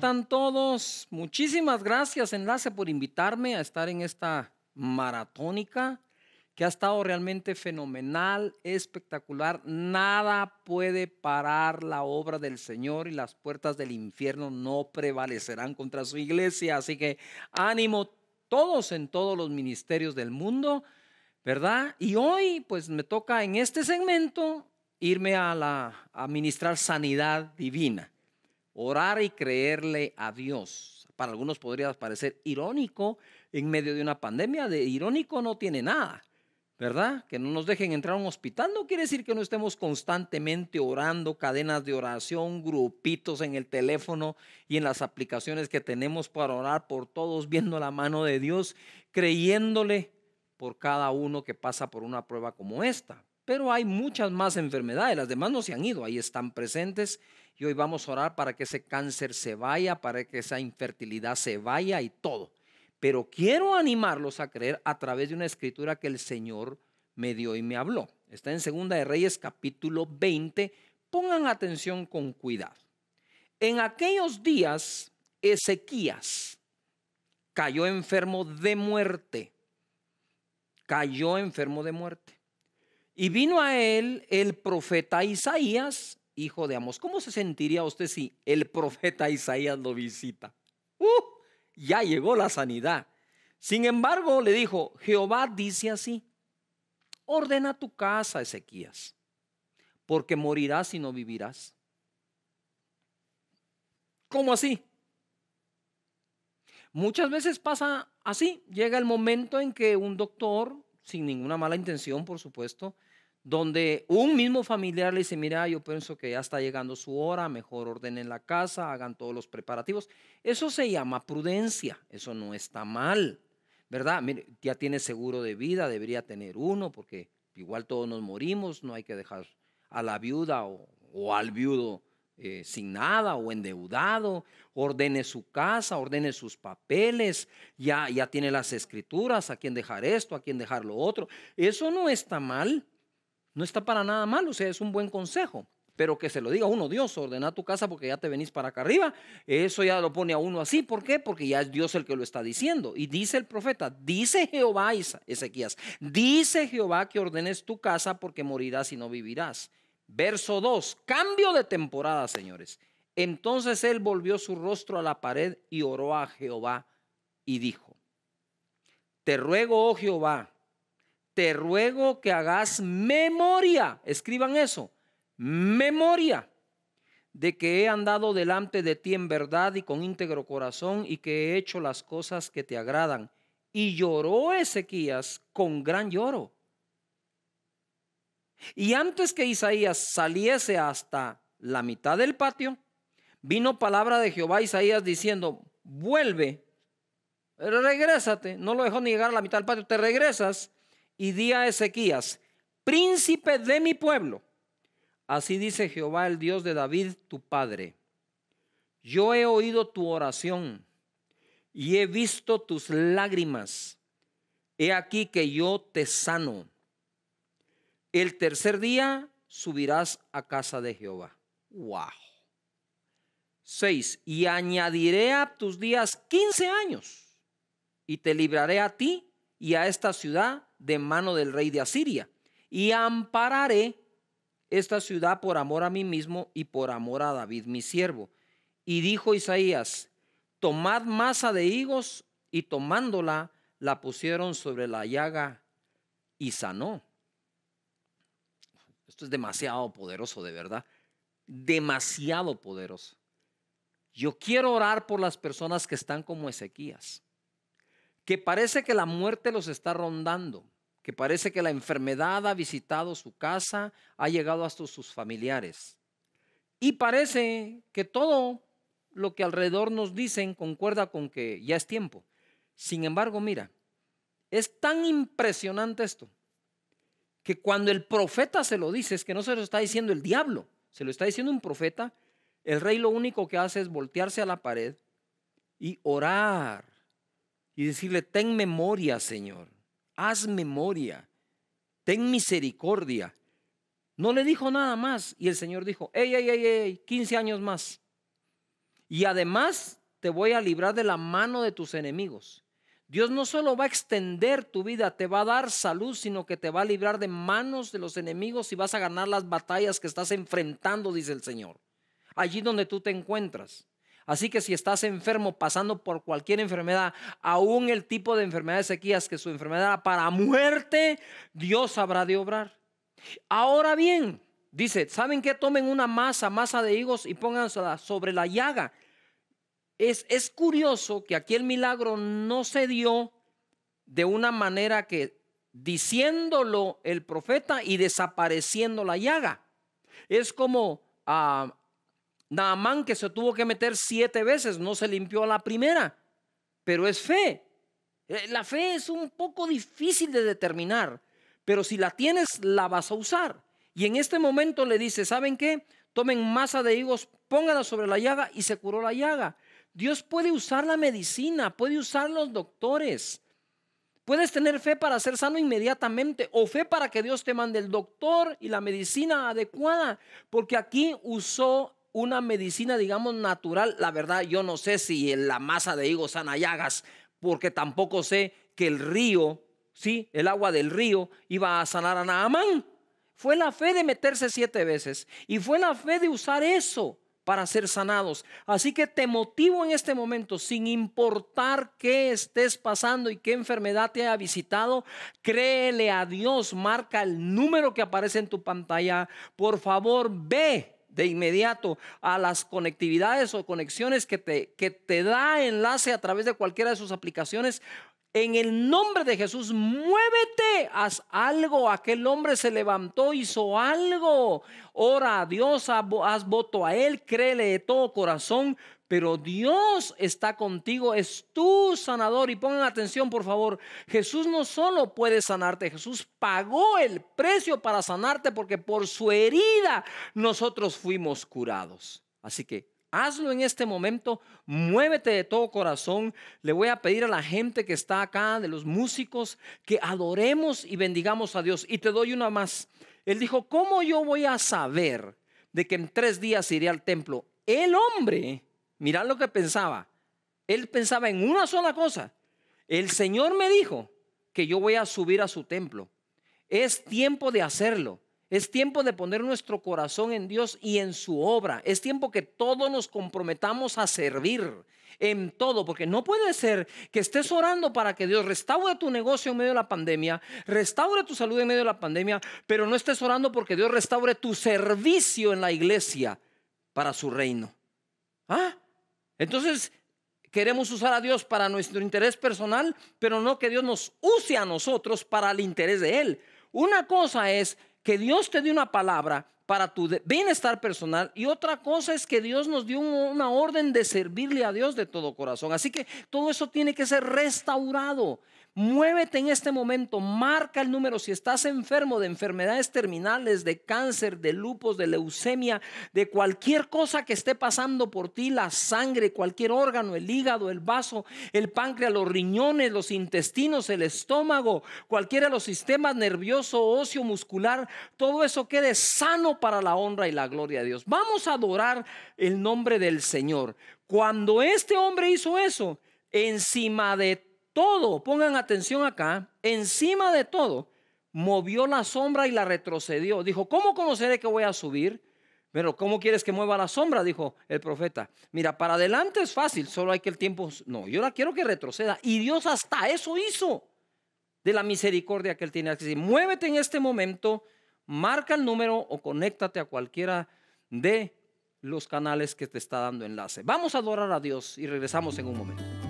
están todos? Muchísimas gracias, Enlace, por invitarme a estar en esta maratónica que ha estado realmente fenomenal, espectacular. Nada puede parar la obra del Señor y las puertas del infierno no prevalecerán contra su iglesia. Así que ánimo todos en todos los ministerios del mundo, ¿verdad? Y hoy pues me toca en este segmento irme a, la, a ministrar sanidad divina. Orar y creerle a Dios. Para algunos podría parecer irónico en medio de una pandemia. De irónico no tiene nada, ¿verdad? Que no nos dejen entrar a un hospital no quiere decir que no estemos constantemente orando, cadenas de oración, grupitos en el teléfono y en las aplicaciones que tenemos para orar por todos, viendo la mano de Dios, creyéndole por cada uno que pasa por una prueba como esta. Pero hay muchas más enfermedades, las demás no se han ido, ahí están presentes y hoy vamos a orar para que ese cáncer se vaya, para que esa infertilidad se vaya y todo. Pero quiero animarlos a creer a través de una escritura que el Señor me dio y me habló. Está en Segunda de Reyes capítulo 20. Pongan atención con cuidado. En aquellos días, Ezequías cayó enfermo de muerte. Cayó enfermo de muerte. Y vino a él el profeta Isaías hijo de Amos. ¿Cómo se sentiría usted si el profeta Isaías lo visita? ¡Uh! Ya llegó la sanidad. Sin embargo, le dijo, Jehová dice así, ordena tu casa, Ezequías, porque morirás y no vivirás. ¿Cómo así? Muchas veces pasa así, llega el momento en que un doctor, sin ninguna mala intención, por supuesto, donde un mismo familiar le dice, mira, yo pienso que ya está llegando su hora, mejor ordenen la casa, hagan todos los preparativos. Eso se llama prudencia, eso no está mal, ¿verdad? ya tiene seguro de vida, debería tener uno, porque igual todos nos morimos, no hay que dejar a la viuda o, al viudo eh, sin nada o endeudado, ordene su casa, ordene sus papeles, ya, ya tiene las escrituras, a quién dejar esto, a quién dejar lo otro. Eso no está mal no está para nada mal, o sea, es un buen consejo. Pero que se lo diga uno, Dios, ordena tu casa porque ya te venís para acá arriba. Eso ya lo pone a uno así. ¿Por qué? Porque ya es Dios el que lo está diciendo. Y dice el profeta, dice Jehová, Ezequías, dice Jehová que ordenes tu casa porque morirás y no vivirás. Verso 2, cambio de temporada, señores. Entonces él volvió su rostro a la pared y oró a Jehová y dijo, te ruego, oh Jehová, te ruego que hagas memoria, escriban eso, memoria de que he andado delante de ti en verdad y con íntegro corazón y que he hecho las cosas que te agradan. Y lloró Ezequías con gran lloro. Y antes que Isaías saliese hasta la mitad del patio, vino palabra de Jehová a Isaías diciendo, vuelve, regrésate. No lo dejó ni llegar a la mitad del patio, te regresas y di a Ezequías, príncipe de mi pueblo. Así dice Jehová el Dios de David, tu padre. Yo he oído tu oración y he visto tus lágrimas. He aquí que yo te sano. El tercer día subirás a casa de Jehová. ¡Wow! 6. Y añadiré a tus días 15 años y te libraré a ti y a esta ciudad de mano del rey de Asiria, y ampararé esta ciudad por amor a mí mismo y por amor a David mi siervo. Y dijo Isaías, tomad masa de higos, y tomándola, la pusieron sobre la llaga y sanó. Esto es demasiado poderoso, de verdad. Demasiado poderoso. Yo quiero orar por las personas que están como Ezequías que parece que la muerte los está rondando, que parece que la enfermedad ha visitado su casa, ha llegado hasta sus familiares. Y parece que todo lo que alrededor nos dicen concuerda con que ya es tiempo. Sin embargo, mira, es tan impresionante esto, que cuando el profeta se lo dice, es que no se lo está diciendo el diablo, se lo está diciendo un profeta, el rey lo único que hace es voltearse a la pared y orar y decirle, ten memoria, Señor, haz memoria, ten misericordia. No le dijo nada más y el Señor dijo, ey, ey, ey, 15 años más. Y además te voy a librar de la mano de tus enemigos. Dios no solo va a extender tu vida, te va a dar salud, sino que te va a librar de manos de los enemigos y vas a ganar las batallas que estás enfrentando, dice el Señor. Allí donde tú te encuentras. Así que si estás enfermo, pasando por cualquier enfermedad, aún el tipo de enfermedad de que su enfermedad para muerte, Dios habrá de obrar. Ahora bien, dice, ¿saben qué? Tomen una masa, masa de higos y póngansela sobre la llaga. Es, es curioso que aquí el milagro no se dio de una manera que diciéndolo el profeta y desapareciendo la llaga. Es como a. Ah, Naamán que se tuvo que meter siete veces, no se limpió a la primera, pero es fe. Eh, la fe es un poco difícil de determinar, pero si la tienes, la vas a usar. Y en este momento le dice, ¿saben qué? Tomen masa de higos, póngala sobre la llaga y se curó la llaga. Dios puede usar la medicina, puede usar los doctores. Puedes tener fe para ser sano inmediatamente o fe para que Dios te mande el doctor y la medicina adecuada, porque aquí usó una medicina, digamos, natural. La verdad, yo no sé si en la masa de higos sana llagas, porque tampoco sé que el río, sí, el agua del río iba a sanar a Naamán. Fue la fe de meterse siete veces y fue la fe de usar eso para ser sanados. Así que te motivo en este momento, sin importar qué estés pasando y qué enfermedad te haya visitado, créele a Dios, marca el número que aparece en tu pantalla. Por favor, ve de inmediato a las conectividades o conexiones que te, que te da enlace a través de cualquiera de sus aplicaciones en el nombre de Jesús, muévete, haz algo. Aquel hombre se levantó, hizo algo. Ora a Dios, haz voto a Él, créele de todo corazón. Pero Dios está contigo, es tu sanador. Y pongan atención, por favor. Jesús no solo puede sanarte, Jesús pagó el precio para sanarte porque por su herida nosotros fuimos curados. Así que Hazlo en este momento, muévete de todo corazón. Le voy a pedir a la gente que está acá, de los músicos, que adoremos y bendigamos a Dios. Y te doy una más. Él dijo, ¿cómo yo voy a saber de que en tres días iré al templo? El hombre, mirad lo que pensaba. Él pensaba en una sola cosa. El Señor me dijo que yo voy a subir a su templo. Es tiempo de hacerlo. Es tiempo de poner nuestro corazón en Dios y en su obra. Es tiempo que todos nos comprometamos a servir en todo, porque no puede ser que estés orando para que Dios restaure tu negocio en medio de la pandemia, restaure tu salud en medio de la pandemia, pero no estés orando porque Dios restaure tu servicio en la iglesia para su reino. ¿Ah? Entonces, queremos usar a Dios para nuestro interés personal, pero no que Dios nos use a nosotros para el interés de Él. Una cosa es que Dios te dio una palabra para tu bienestar personal y otra cosa es que Dios nos dio una orden de servirle a Dios de todo corazón. Así que todo eso tiene que ser restaurado. Muévete en este momento, marca el número. Si estás enfermo de enfermedades terminales, de cáncer, de lupus, de leucemia, de cualquier cosa que esté pasando por ti, la sangre, cualquier órgano, el hígado, el vaso, el páncreas, los riñones, los intestinos, el estómago, cualquiera de los sistemas nervioso, óseo, muscular, todo eso quede sano para la honra y la gloria de Dios. Vamos a adorar el nombre del Señor. Cuando este hombre hizo eso, encima de todo, pongan atención acá, encima de todo, movió la sombra y la retrocedió. Dijo, ¿cómo conoceré que voy a subir? Pero ¿cómo quieres que mueva la sombra? Dijo el profeta. Mira, para adelante es fácil, solo hay que el tiempo... No, yo la quiero que retroceda. Y Dios hasta eso hizo de la misericordia que Él tiene. Así, muévete en este momento, marca el número o conéctate a cualquiera de los canales que te está dando enlace. Vamos a adorar a Dios y regresamos en un momento.